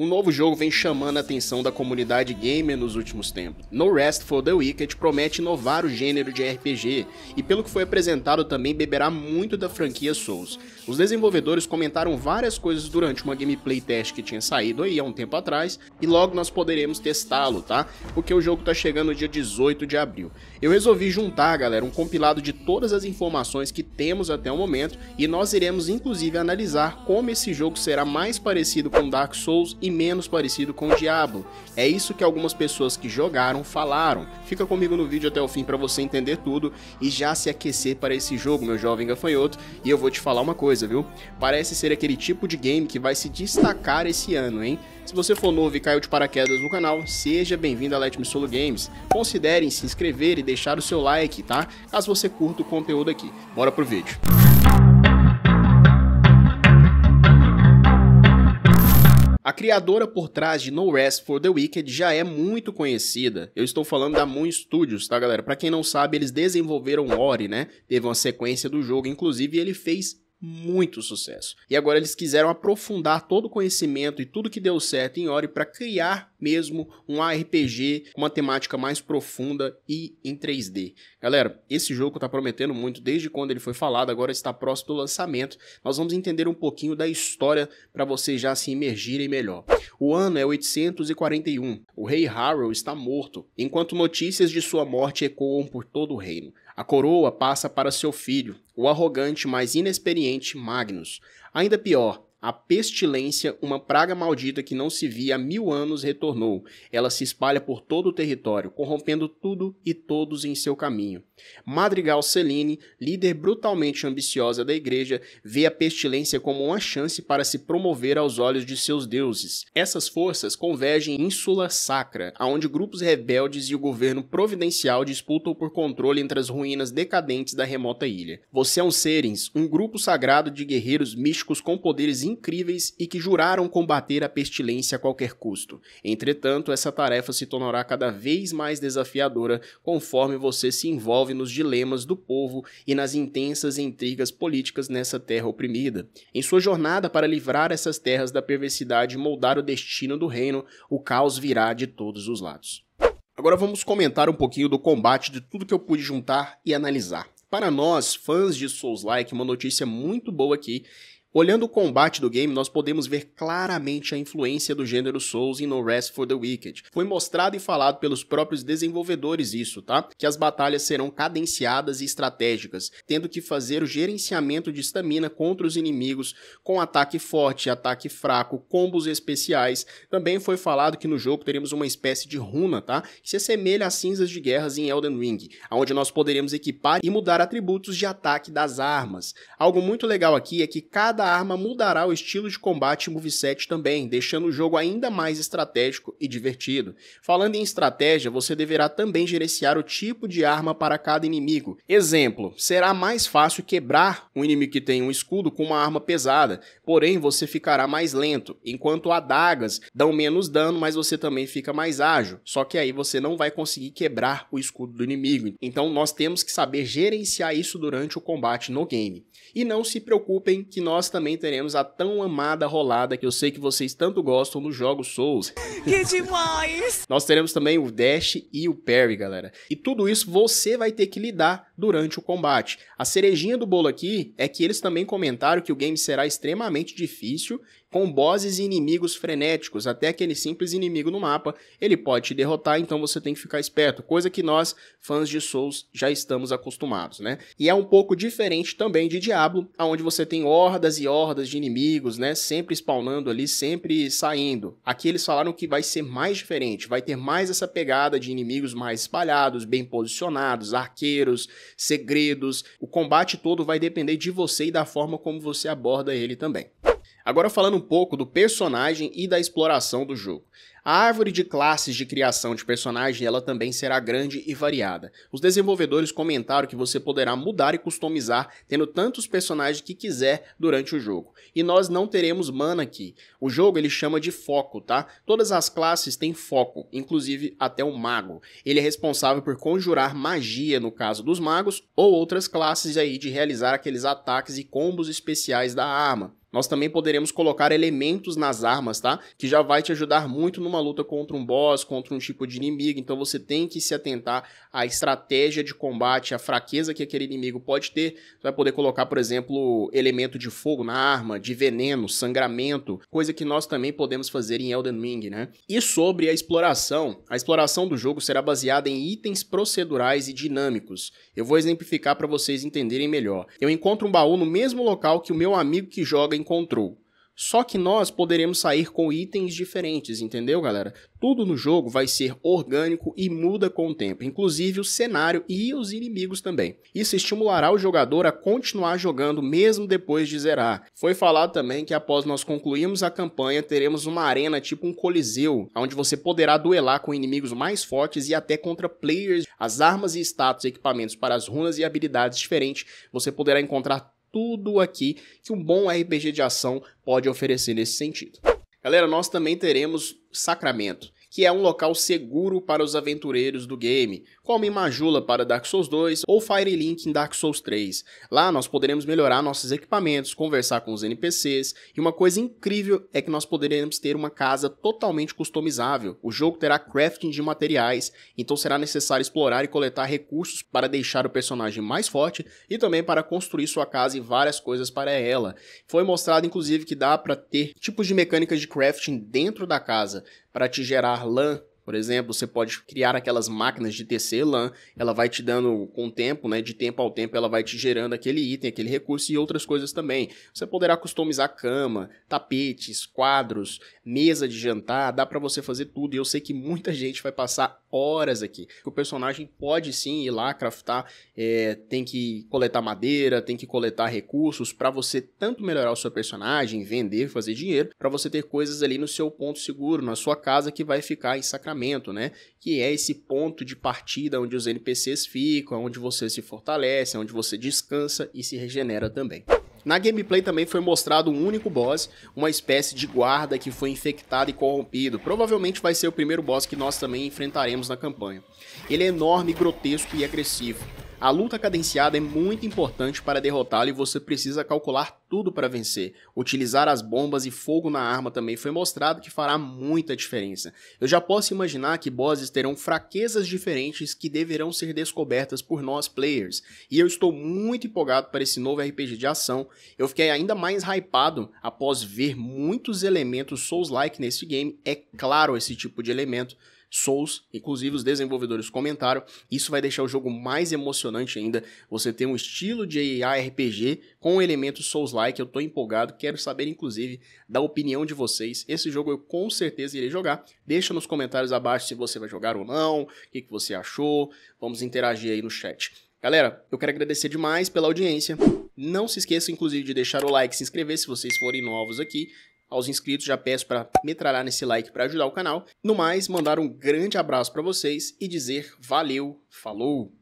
Um novo jogo vem chamando a atenção da comunidade gamer nos últimos tempos. No Rest for the Wicked promete inovar o gênero de RPG e, pelo que foi apresentado, também beberá muito da franquia Souls. Os desenvolvedores comentaram várias coisas durante uma gameplay test que tinha saído aí há um tempo atrás e logo nós poderemos testá-lo, tá? Porque o jogo tá chegando no dia 18 de abril. Eu resolvi juntar, galera, um compilado de todas as informações que temos até o momento e nós iremos inclusive analisar como esse jogo será mais parecido com Dark Souls e menos parecido com o Diablo. É isso que algumas pessoas que jogaram falaram. Fica comigo no vídeo até o fim para você entender tudo e já se aquecer para esse jogo, meu jovem gafanhoto. E eu vou te falar uma coisa, viu? Parece ser aquele tipo de game que vai se destacar esse ano, hein? Se você for novo e caiu de paraquedas no canal, seja bem-vindo a Let Me Solo Games. Considerem se inscrever e deixar o seu like, tá? Caso você curta o conteúdo aqui. Bora pro vídeo. A criadora por trás de No Rest for the Wicked já é muito conhecida. Eu estou falando da Moon Studios, tá, galera? Para quem não sabe, eles desenvolveram Ori, né? Teve uma sequência do jogo, inclusive, e ele fez muito sucesso. E agora eles quiseram aprofundar todo o conhecimento e tudo que deu certo em Ori para criar mesmo um RPG com uma temática mais profunda e em 3D. Galera, esse jogo está prometendo muito desde quando ele foi falado, agora está próximo do lançamento. Nós vamos entender um pouquinho da história para vocês já se imergirem melhor. O ano é 841. O rei Harold está morto, enquanto notícias de sua morte ecoam por todo o reino. A coroa passa para seu filho, o arrogante mais inexperiente Magnus. Ainda pior, a pestilência, uma praga maldita que não se via há mil anos, retornou. Ela se espalha por todo o território, corrompendo tudo e todos em seu caminho. Madrigal Celine, líder brutalmente ambiciosa da igreja, vê a pestilência como uma chance para se promover aos olhos de seus deuses. Essas forças convergem em Ínsula Sacra, aonde grupos rebeldes e o governo providencial disputam por controle entre as ruínas decadentes da remota ilha. Você é um Serens, um grupo sagrado de guerreiros místicos com poderes incríveis e que juraram combater a pestilência a qualquer custo. Entretanto, essa tarefa se tornará cada vez mais desafiadora conforme você se envolve nos dilemas do povo e nas intensas intrigas políticas nessa terra oprimida. Em sua jornada para livrar essas terras da perversidade e moldar o destino do reino, o caos virá de todos os lados. Agora vamos comentar um pouquinho do combate, de tudo que eu pude juntar e analisar. Para nós, fãs de Souls Like, uma notícia muito boa aqui Olhando o combate do game, nós podemos ver claramente a influência do gênero Souls em No Rest for the Wicked. Foi mostrado e falado pelos próprios desenvolvedores isso, tá? Que as batalhas serão cadenciadas e estratégicas, tendo que fazer o gerenciamento de estamina contra os inimigos com ataque forte, ataque fraco, combos especiais. Também foi falado que no jogo teremos uma espécie de runa, tá? Que se assemelha às cinzas de guerras em Elden Ring, onde nós poderemos equipar e mudar atributos de ataque das armas. Algo muito legal aqui é que cada cada arma mudará o estilo de combate e moveset também, deixando o jogo ainda mais estratégico e divertido. Falando em estratégia, você deverá também gerenciar o tipo de arma para cada inimigo. Exemplo, será mais fácil quebrar um inimigo que tem um escudo com uma arma pesada, porém você ficará mais lento, enquanto adagas dão menos dano, mas você também fica mais ágil, só que aí você não vai conseguir quebrar o escudo do inimigo. Então nós temos que saber gerenciar isso durante o combate no game. E não se preocupem que nós também teremos a tão amada rolada que eu sei que vocês tanto gostam nos jogos Souls. Que demais! nós teremos também o Dash e o Parry, galera. E tudo isso você vai ter que lidar durante o combate. A cerejinha do bolo aqui é que eles também comentaram que o game será extremamente difícil, com bosses e inimigos frenéticos, até aquele simples inimigo no mapa, ele pode te derrotar, então você tem que ficar esperto, coisa que nós, fãs de Souls, já estamos acostumados, né? E é um pouco diferente também de Diablo, onde você tem hordas e hordas de inimigos, né, sempre spawnando ali, sempre saindo. Aqui eles falaram que vai ser mais diferente, vai ter mais essa pegada de inimigos mais espalhados, bem posicionados, arqueiros, segredos. O combate todo vai depender de você e da forma como você aborda ele também. Agora falando um pouco do personagem e da exploração do jogo. A árvore de classes de criação de personagem ela também será grande e variada. Os desenvolvedores comentaram que você poderá mudar e customizar tendo tantos personagens que quiser durante o jogo. E nós não teremos mana aqui. O jogo ele chama de foco, tá? Todas as classes têm foco, inclusive até o mago. Ele é responsável por conjurar magia no caso dos magos ou outras classes aí de realizar aqueles ataques e combos especiais da arma. Nós também poderemos colocar elementos nas armas, tá? Que já vai te ajudar muito numa luta contra um boss, contra um tipo de inimigo. Então você tem que se atentar à estratégia de combate, à fraqueza que aquele inimigo pode ter. Você vai poder colocar, por exemplo, elemento de fogo na arma, de veneno, sangramento, coisa que nós também podemos fazer em Elden Ring, né? E sobre a exploração, a exploração do jogo será baseada em itens procedurais e dinâmicos. Eu vou exemplificar para vocês entenderem melhor. Eu encontro um baú no mesmo local que o meu amigo que joga encontrou. Só que nós poderemos sair com itens diferentes, entendeu, galera? Tudo no jogo vai ser orgânico e muda com o tempo, inclusive o cenário e os inimigos também. Isso estimulará o jogador a continuar jogando mesmo depois de zerar. Foi falado também que após nós concluirmos a campanha, teremos uma arena tipo um coliseu, onde você poderá duelar com inimigos mais fortes e até contra players. As armas e status e equipamentos para as runas e habilidades diferentes você poderá encontrar tudo aqui que um bom RPG de ação pode oferecer nesse sentido. Galera, nós também teremos Sacramento que é um local seguro para os aventureiros do game, como em Majula para Dark Souls 2 ou Firelink em Dark Souls 3. Lá nós poderemos melhorar nossos equipamentos, conversar com os NPCs, e uma coisa incrível é que nós poderemos ter uma casa totalmente customizável. O jogo terá crafting de materiais, então será necessário explorar e coletar recursos para deixar o personagem mais forte e também para construir sua casa e várias coisas para ela. Foi mostrado inclusive que dá para ter tipos de mecânicas de crafting dentro da casa, para te gerar lã por exemplo, você pode criar aquelas máquinas de tecer lã, ela vai te dando com o tempo, né, de tempo ao tempo ela vai te gerando aquele item, aquele recurso e outras coisas também. Você poderá customizar cama, tapetes, quadros, mesa de jantar, dá para você fazer tudo. E eu sei que muita gente vai passar horas aqui. O personagem pode sim ir lá craftar, é, tem que coletar madeira, tem que coletar recursos para você tanto melhorar o seu personagem, vender, fazer dinheiro, para você ter coisas ali no seu ponto seguro, na sua casa que vai ficar em Sacramento relacionamento, né? Que é esse ponto de partida onde os NPCs ficam, onde você se fortalece, onde você descansa e se regenera também. Na gameplay também foi mostrado um único boss, uma espécie de guarda que foi infectado e corrompido. Provavelmente vai ser o primeiro boss que nós também enfrentaremos na campanha. Ele é enorme, grotesco e agressivo. A luta cadenciada é muito importante para derrotá-lo e você precisa calcular tudo para vencer. Utilizar as bombas e fogo na arma também foi mostrado que fará muita diferença. Eu já posso imaginar que bosses terão fraquezas diferentes que deverão ser descobertas por nós players, e eu estou muito empolgado para esse novo RPG de ação. Eu fiquei ainda mais hypado após ver muitos elementos Souls-like nesse game, é claro esse tipo de elemento Souls, inclusive os desenvolvedores comentaram, isso vai deixar o jogo mais emocionante ainda. Você tem um estilo de ARPG com elementos Souls-like, eu tô empolgado, quero saber inclusive da opinião de vocês. Esse jogo eu com certeza irei jogar. Deixa nos comentários abaixo se você vai jogar ou não, o que, que você achou, vamos interagir aí no chat. Galera, eu quero agradecer demais pela audiência. Não se esqueça, inclusive, de deixar o like, se inscrever se vocês forem novos aqui. Aos inscritos já peço para metralhar nesse like para ajudar o canal. No mais, mandar um grande abraço para vocês e dizer valeu, falou!